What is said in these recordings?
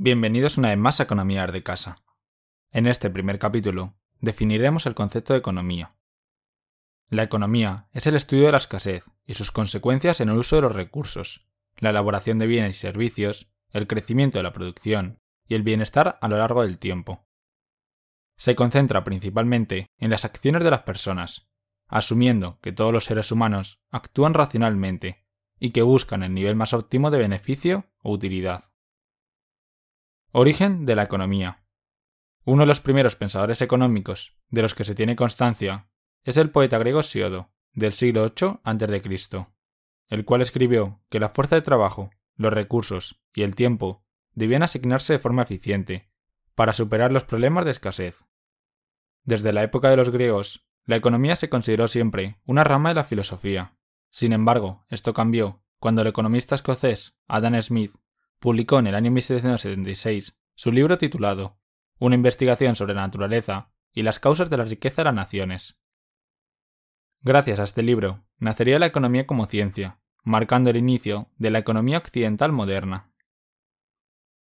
Bienvenidos una vez más a Economía de Casa. En este primer capítulo definiremos el concepto de economía. La economía es el estudio de la escasez y sus consecuencias en el uso de los recursos, la elaboración de bienes y servicios, el crecimiento de la producción y el bienestar a lo largo del tiempo. Se concentra principalmente en las acciones de las personas, asumiendo que todos los seres humanos actúan racionalmente y que buscan el nivel más óptimo de beneficio o utilidad. Origen de la economía. Uno de los primeros pensadores económicos de los que se tiene constancia es el poeta griego Siodo, del siglo VIII a.C., el cual escribió que la fuerza de trabajo, los recursos y el tiempo debían asignarse de forma eficiente para superar los problemas de escasez. Desde la época de los griegos, la economía se consideró siempre una rama de la filosofía. Sin embargo, esto cambió cuando el economista escocés Adam Smith publicó en el año 1776 su libro titulado Una investigación sobre la naturaleza y las causas de la riqueza de las naciones. Gracias a este libro, nacería la economía como ciencia, marcando el inicio de la economía occidental moderna.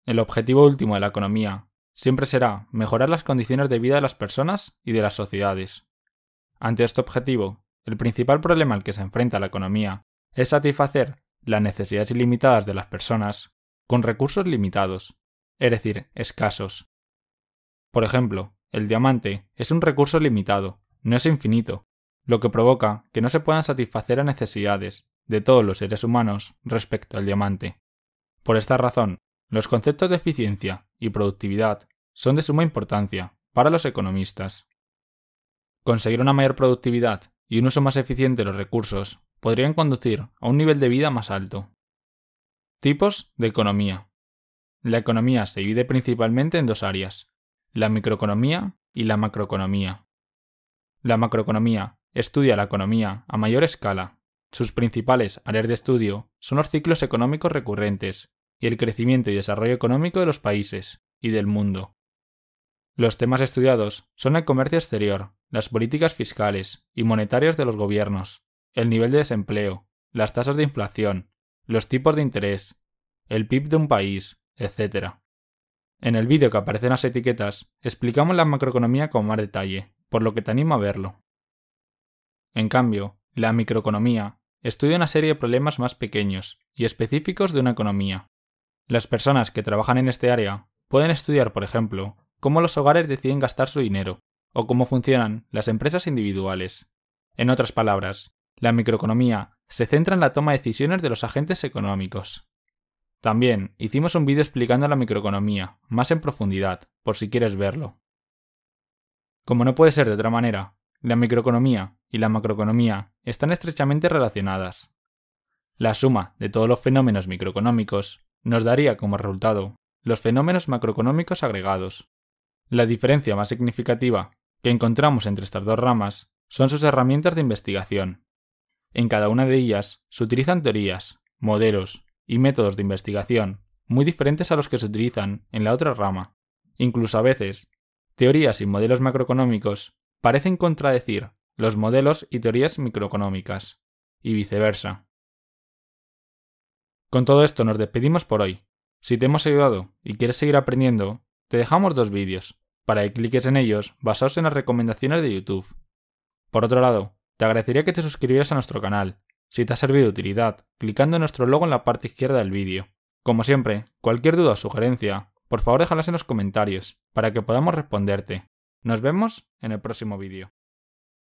El objetivo último de la economía siempre será mejorar las condiciones de vida de las personas y de las sociedades. Ante este objetivo, el principal problema al que se enfrenta la economía es satisfacer las necesidades ilimitadas de las personas con recursos limitados, es decir, escasos. Por ejemplo, el diamante es un recurso limitado, no es infinito, lo que provoca que no se puedan satisfacer las necesidades de todos los seres humanos respecto al diamante. Por esta razón, los conceptos de eficiencia y productividad son de suma importancia para los economistas. Conseguir una mayor productividad y un uso más eficiente de los recursos podrían conducir a un nivel de vida más alto. Tipos de economía. La economía se divide principalmente en dos áreas, la microeconomía y la macroeconomía. La macroeconomía estudia la economía a mayor escala. Sus principales áreas de estudio son los ciclos económicos recurrentes y el crecimiento y desarrollo económico de los países y del mundo. Los temas estudiados son el comercio exterior, las políticas fiscales y monetarias de los gobiernos, el nivel de desempleo, las tasas de inflación, los tipos de interés, el PIB de un país, etc. En el vídeo que aparecen las etiquetas, explicamos la macroeconomía con más detalle, por lo que te animo a verlo. En cambio, la microeconomía estudia una serie de problemas más pequeños y específicos de una economía. Las personas que trabajan en este área pueden estudiar, por ejemplo, cómo los hogares deciden gastar su dinero o cómo funcionan las empresas individuales. En otras palabras, la microeconomía se centra en la toma de decisiones de los agentes económicos. También hicimos un vídeo explicando la microeconomía, más en profundidad, por si quieres verlo. Como no puede ser de otra manera, la microeconomía y la macroeconomía están estrechamente relacionadas. La suma de todos los fenómenos microeconómicos nos daría como resultado los fenómenos macroeconómicos agregados. La diferencia más significativa que encontramos entre estas dos ramas son sus herramientas de investigación, en cada una de ellas se utilizan teorías, modelos y métodos de investigación muy diferentes a los que se utilizan en la otra rama. Incluso a veces, teorías y modelos macroeconómicos parecen contradecir los modelos y teorías microeconómicas, y viceversa. Con todo esto nos despedimos por hoy. Si te hemos ayudado y quieres seguir aprendiendo, te dejamos dos vídeos, para que cliques en ellos basados en las recomendaciones de YouTube. Por otro lado, te agradecería que te suscribieras a nuestro canal, si te ha servido de utilidad, clicando en nuestro logo en la parte izquierda del vídeo. Como siempre, cualquier duda o sugerencia, por favor déjalas en los comentarios, para que podamos responderte. Nos vemos en el próximo vídeo.